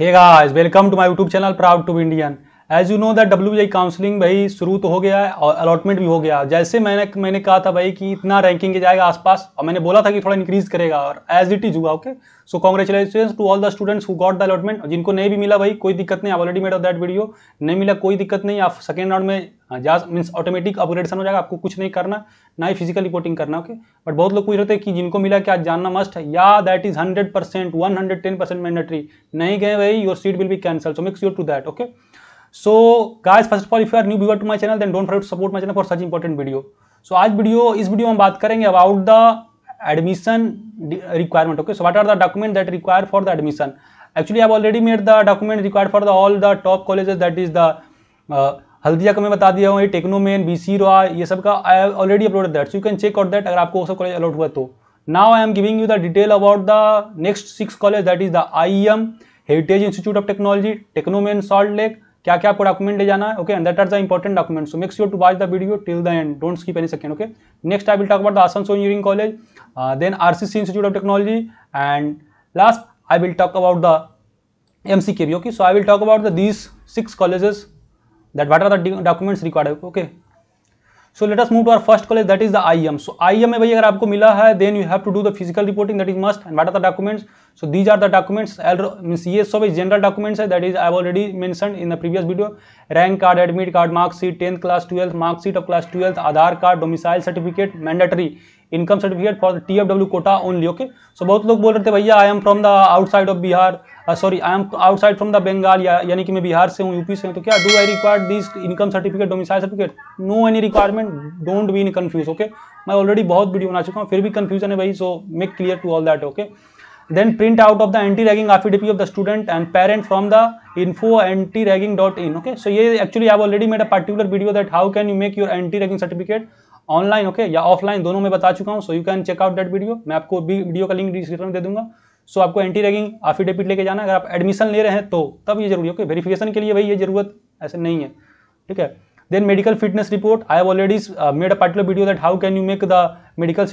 Hey guys, welcome to my YouTube channel Proud to be Indian. As you know that W G counselling भाई शुरू तो हो गया है और अलॉटमेंट भी हो गया जैसे मैंने मैंने कहा था भाई कि इतना रैंकिंग जाएगा आसपास और मैंने बोला था कि थोड़ा इंक्रीज करेगा और एज इट इज हुआ okay so congratulation to all the students who got the allotment जिनको नहीं भी मिला भाई कोई दिक्कत नहीं already made of that video नहीं मिला कोई दिक्कत नहीं आप सेकेंड राउंड में हाँ, जा मीन्स ऑटोमेटिक अपग्रेडेशन हो जाएगा आपको कुछ नहीं करना ना ही फिजिकल रिपोर्टिंग करना ओके बट बहुत लोग पूछ रहे थे कि जिनको मिला क्या जानना मस्ट है या that is hundred percent one hundred ten percent mandatory नहीं गए भाई your seat will be cancel so makes your to that okay so guys first of all if you are new viewer to my channel then don't forget to support my channel for such important video so आज video इस video में बात करेंगे about the admission requirement okay so what are the document that require for the admission actually I already made the document require for the all the top colleges that is the Haldia का मैं बता दिया हूँ टेक्नोमेन B C रोआ ये सब का I already upload that so you can check out that अगर आपको वो सब कॉलेज अलॉट हुआ तो now I am giving you the detail about the next six college that is the I M Heritage Institute of Technology Techno Main Salt Lake क्या क्या आपको डॉक्यूमेंट ले जाना है okay that are the important document so makes your to watch the video till the end don't skip any second okay next I will talk about the Asansol engineering college then R C institute of Technology and last I will talk about the M C okay so I will talk about the these six colleges that what are the documents required okay so let move to our first college that is the I M so I M भाई अगर आपको मिला है then you have to do the physical reporting that is must and what are the documents so these are the documents means ye sab general documents hai eh, that is i have already mentioned in the previous video card card admit card mark sheet 10th class 12th mark sheet of class 12th aadhar card income certificate for T F W quota only okay so बहुत लोग बोल रहे थे भैया I am from the outside of Bihar sorry I am outside from the Bengal यानी कि मैं बिहार से हूँ यूपी से हूँ तो क्या do I require this income certificate domicile certificate no any requirement don't be in confuse okay मैं ऑलरेडी बहुत वीडियो बना चुका हूँ फिर भी कन्फ्यूजन है भाई so make clear to all that okay then print out of the anti ragging affidavit of the student and parent from the info anti ragging dot in okay so ये actually I already made a particular video that how can you make your anti ragging certificate online okay या offline दोनों में बता चुका हूँ so you can check out that video मैं आपको भी वीडियो का लिंक डिस्क्रिप्शन में दे दूंगा सो so, आपको एंटी रैगिंग एफिडेविट लेके जाना अगर आप एडमिशन ले रहे हैं तो तब ये जरूरी ओके वेरीफिकेशन के लिए भाई ये जरूरत ऐसे नहीं है ठीक है then medical fitness report I have already made a particular video that how can you make the medical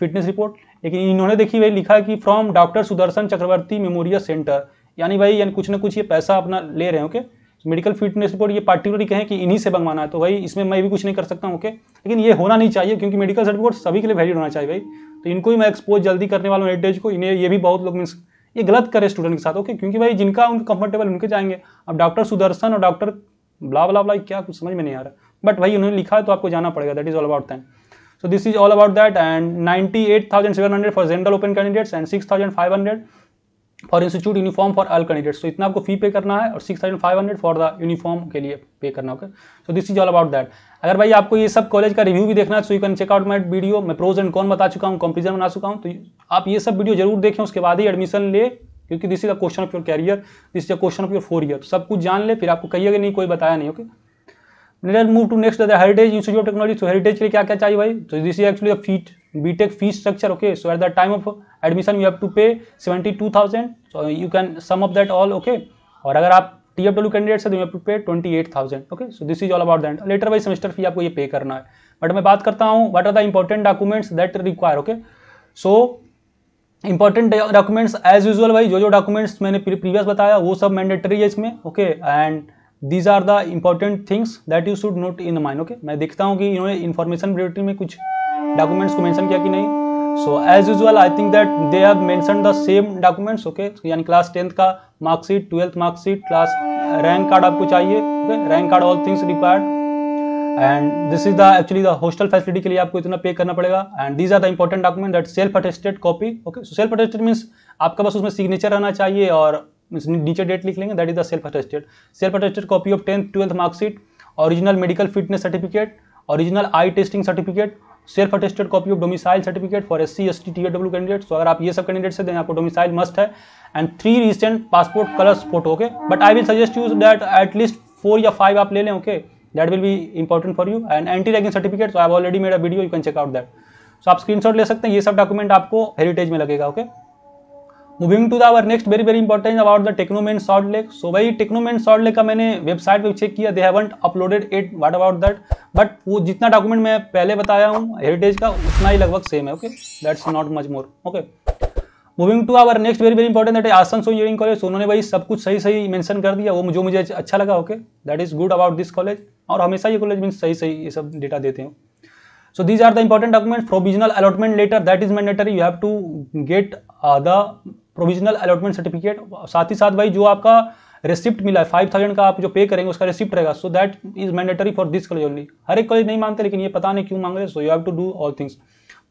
fitness report लेकिन इन्होंने देखिए भाई लिखा है कि from doctor Sudarshan Chakraborty Memorial Centre यानी भाई यानी कुछ ना कुछ ये पैसा अपना ले रहे हैं ओके मेडिकल फिटनेस रिपोर्ट ये पार्टिकुलरली कहें कि इन्हीं से मंगवाना है तो भाई इसमें मैं भी कुछ नहीं कर सकता हूँ ओके लेकिन ये होना नहीं चाहिए क्योंकि मेडिकल सर्टिफिकेट सभी के लिए वैलिड होना चाहिए भाई तो इनको ही मैं एक्सपोज जल्दी करने वाला हूँ एडेज को इन्हें ये भी बहुत लोग मीन्स ये गलत करें स्टूडेंट के साथ ओके क्योंकि भाई जिनका उनके कंफर्टेबल उनके जाएंगे अब डॉक्टर सुदर्शन और डॉक्टर ब्ला ब्ला ब्ला क्या कुछ समझ में नहीं आ रहा बट भाई उन्होंने लिखा है तो आपको जाना पड़ेगा that is all about that this is all so this and ninety eight thousand seven hundred for general open candidates and six thousand five hundred for institute uniform for all candidates तो इतना आपको fee pay करना है और six thousand five hundred for the uniform के लिए pay करना होगा so this is all about that अगर भाई आपको ये सब कॉलेज का रिव्यू भी देखना है so you can check out my video मैं प्रोज एंड कॉन बता चुका हूँ कंपेरिजन बना चुका हूँ तो आप ये सब वीडियो जरूर देखें उसके बाद ही एडमिशन ले क्योंकि this is a question of your career this is a question of your four year सब कुछ जान ले फिर आपको कहिएगा नहीं कोई बताया नहीं okay okay? Let move to next Heritage Institute of Technology so Heritage के लिए क्या क्या चाहिए भाई तो this is actually fee B Tech fees structure okay so at the time of admission you have to pay seventy two thousand so you can sum up that all okay और अगर आप टी एफ डब्ल्यू है तो you have to pay twenty eight thousand okay so this is all about that letter wise semester fee आपको ये पे करना है बट मैं बात करता हूँ what are the important documents that require okay so important documents as usual भाई जो जो डॉक्यूमेंट्स मैंने प्रीवियस बताया वो सब मैंडेटरी है इसमें okay and these are the important things that you should note in mind okay मैं देखता हूँ कि इन्होंने इन्फॉर्मेशन ब्रिटिंग में कुछ डॉक्यूमेंट्स को मैंशन किया कि नहीं so as usual I think that they have mention the same documents okay यानी क्लास टेंथ का marksheet twelfth marksheet class rank card आपको चाहिए okay rank card all things required and this is the actually the hostel facility के लिए आपको इतना pay करना पड़ेगा and these are the important document that self attested copy okay self attested means आपका बस उसमें सिग्नेचर रहना चाहिए और नीचे डेट लिख लेंगे that is the self attested self attested copy of tenth twelfth marksheet original medical fitness certificate original eye testing certificate self attested copy of domicile certificate for S C S T T W candidates अगर आप ये सब candidates हैं आपको domicile must है and three recent passport colours photo okay but I will suggest you that at least four या five आप ले लें okay that will be important for you and anti ragging certificate so I already मेरा video you can check out that so आप screenshot ले सकते हैं ये सब डॉक्यूमेंट आपको हेरिटेज में लगेगा okay okay? Moving to the next very very important about the Techno Main Salt Lake so भाई टेक्नोमेंट शॉर्ट लेक का मैंने वेबसाइट पे चेक किया they haven't uploaded it what about that but वो जितना डॉक्यूमेंट मैं पहले बताया हूँ हेरिटेज का उतना ही लगभग सेम है okay that's not much more okay moving to our next very very important that Asansol engineering college उन्होंने भाई सब कुछ सही सही मैंशन कर दिया वो जो मुझे अच्छा लगा okay that is good about this college और हमेशा ये कॉलेज मीन सही सही ये सब डेटा देते हैं so these are the important document provisional allotment letter that is mandatory you have to get the provisional allotment certificate साथ ही साथ भाई जो आपका रिसिप्ट मिला है फाइव थाउजेंड का आप जो पे करेंगे उसका रिसिप्ट रहेगा so that is mandatory for this college only हर एक कॉलेज नहीं मांगते लेकिन ये पता नहीं क्यों मांग रहे so you have to do all things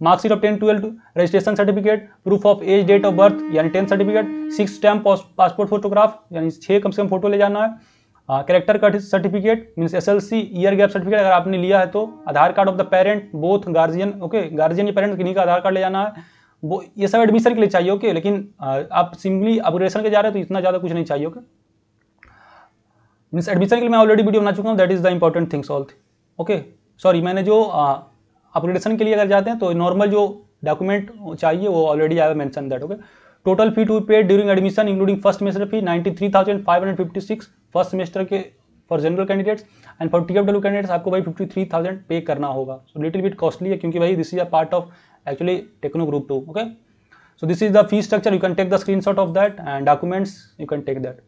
marksheet of ten twelve registration certificate proof of age date of birth यानी tenth certificate six stamp passport photograph यानी छः कम से कम फोटो ले जाना है character cut certificate means S L C year gap certificate अगर आपने लिया है तो Aadhaar card of the parent both guardian okay guardian या पेरेंट किन्हीं का आधार कार्ड ले जाना है वो ये सब एडमिशन के लिए चाहिए ओके लेकिन आप सिंपली अपग्रेडेशन के जा रहे हो तो इतना ज़्यादा कुछ नहीं चाहिए ओके मीन्स एडमिशन के लिए मैं ऑलरेडी वीडियो बना चुका हूँ that is the important things all okay sorry मैंने जो अपग्रेडेशन के लिए अगर जाते हैं तो नॉर्मल जो डॉक्यूमेंट चाहिए वो already I mention that okay total fee to paid during admission including first semester fee ninety three thousand five hundred fifty six first semester के for general candidates and for T F W candidates आपको भाई fifty three thousand पे करना होगा so little bit costly है क्योंकि भाई this is a part of actually Techno Group okay Okay. So this is the fee structure. You can take the screenshot of that and documents. You can take that.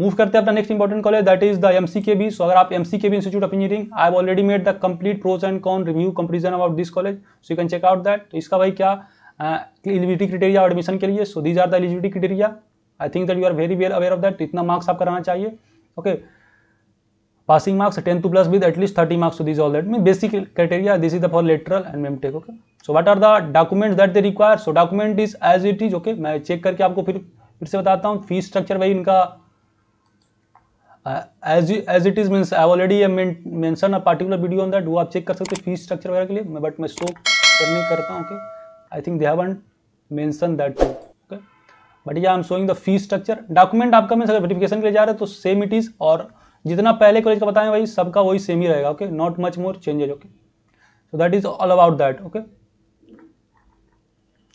Move करते हैं अपना next important college that is the M C K B so अगर आप M C K B institute of engineering I have already made the complete pros and con review comparison about this college so you can check out that तो इसका भाई क्या eligibility criteria admission के लिए so these are the eligibility criteria I think that you are very well aware of that इतना marks आप कराना चाहिए okay okay. Passing marks ten two plus with at least thirty marks this all that mean basic criteria this is the for lateral and M tech okay so what are the document that they require so document is as it is okay मैं check करके आपको फिर फिर से बताता हूँ fees structure भाई इनका as as it is means I already mention a particular video on that वो आप चेक कर सकते हो फीस स्ट्रक्चर वगैरह के लिए मैं बट मैं शो नहीं करता हूँ okay I think they have mention that too okay but yeah I am showing the fees structure document आपका मैं वेरिफिकेशन के लिए जा रहा है तो सेम इट इज़ और जितना पहले कॉलेज का बताएं भाई सबका वही सेम ही रहेगा okay not much more changes okay so that is all about that okay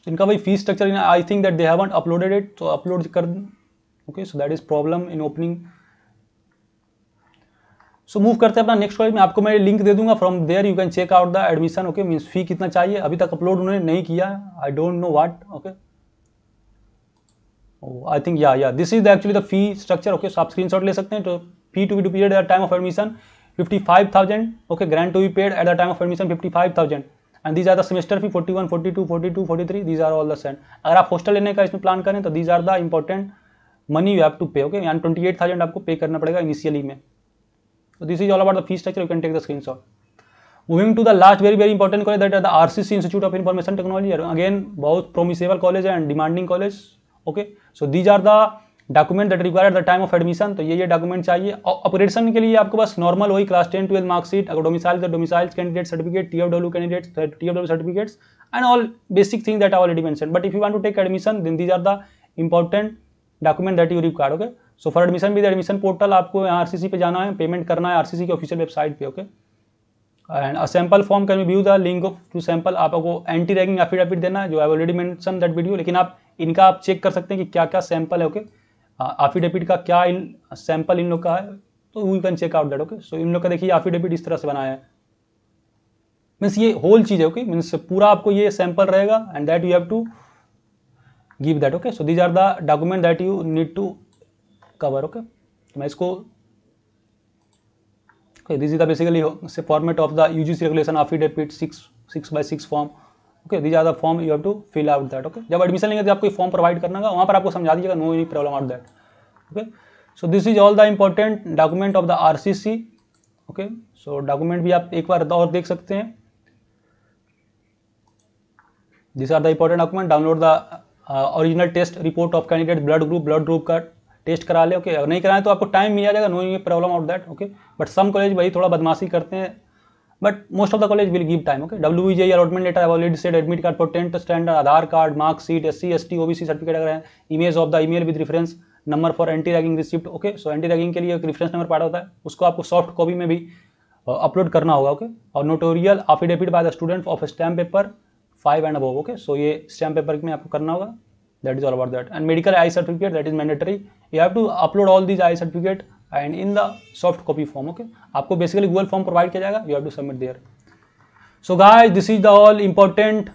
इनका भाई fees structure in I think that they haven't uploaded it तो अपलोड कर okay so that is problem in opening so move करते हैं अपना next college में आपको मैं लिंक दे दूंगा from there you can check out the admission okay means fee कितना चाहिए अभी तक अपलोड उन्होंने नहीं किया I don't know what okay I think yeah yeah this is actually the fee structure okay so आप स्क्रीनशॉट ले सकते हैं तो fee to be fee to time of admission fifty five thousand okay 55000 to be paid at the time of admission fifty five thousand and these are the semester fee forty two forty three these are all the send अगर आप hostel लेने का इसमें plan करें तो these are the important money you have to pay okay यानी twenty eight thousand आपको pay करना पड़ेगा इनिशियली में तो this is all about the fee structure you can take the screen shot moving to the last very very important college that are the R C C institute of information technology again बहुत promisable college है and demanding college okay so these are the document that require the time of admission तो ये ये document चाहिए और operation के लिए आपके पास नॉर्मल वही क्लास टेन ट्वेल्थ मार्कशीट अगर डोमिसाइल तो domicile candidate certificate T F W candidate T F W certificates and all basic thing that already मैं but if you want to take admission then these are the important document that you require okay so for admission with admission portal आपको C सी पे जाना है payment करना है R C की official website पर okay and a sample form can view the link of to sample आपको anti ragging affidavit देना जो I already mention that video लेकिन आप इनका आप चेक कर सकते हैं कि क्या क्या सैम्पल है ओके okay? आफिडेविट का क्या इन सैंपल इन लोग का है तो we can check out that okay so इन लोग का देखिए आफिडेविट इस तरह से बनाया है मीन्स ये होल चीज़ है ओके मीन्स पूरा आपको ये सैंपल रहेगा and that you have to give that okay so these are the document that you need to cover okay मैं इसको this is the basically format of the UGC regulation affidavit six six 6 six form okay these are the form you have to fill out that okay जब admission लेंगे तो आपको form provide करना होगा वहाँ पर आपको समझा दीजिएगा no any problem out that okay so this is all the important document of the R C C okay so document भी आप एक बार और देख सकते हैं this are the important document download the original test report of candidate blood group blood group का test करा ले ओके okay? अगर नहीं कराएं तो आपको टाइम मिल जाएगा no problem out that okay but some college भाई थोड़ा बदमाशी करते हैं but most of the college will give time okay W G allotment letter already set admit card for tenth standard Aadhaar card marksheet S C S T OBC certificate अगर है image of the email with reference number for anti ragging receipt okay so anti ragging के लिए एक reference number part होता है उसको आपको soft copy में भी अपलोड करना होगा ओके okay? और notarial affidavit by the student of stamp paper five and above okay so ये स्टैम्प पेपर में आपको करना होगा that is all about that and medical eye certificate that is mandatory you have to upload all these eye certificate and in the soft copy form okay आपको basically Google form provide किया जाएगा you have to submit there so guys this is the all important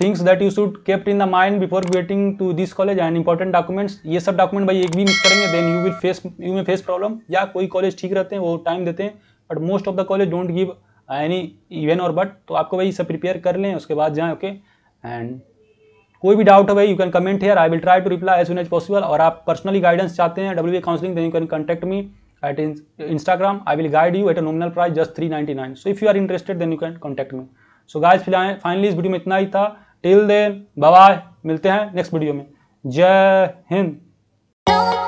things that you should kept in the mind before waiting to this college and important documents ये सब document भाई एक भी miss करेंगे then you will face you में face problem या कोई college ठीक रहते हैं वो टाइम देते हैं but most of the college don't give any even और बट तो आपको भाई सब प्रिपेयर कर लें उसके बाद जाएँ ओके एंड कोई भी डाउट हो भाई you can comment here I will try to reply as soon as possible और आप पर्सनली गाइडेंस चाहते हैं W B counselling then you can contact me at Instagram I will guide you at a nominal price just three ninety nine so if you are interested then you can contact me so guys फिलहाल finally इस video में इतना ही था till then bye मिलते हैं next video में जय हिंद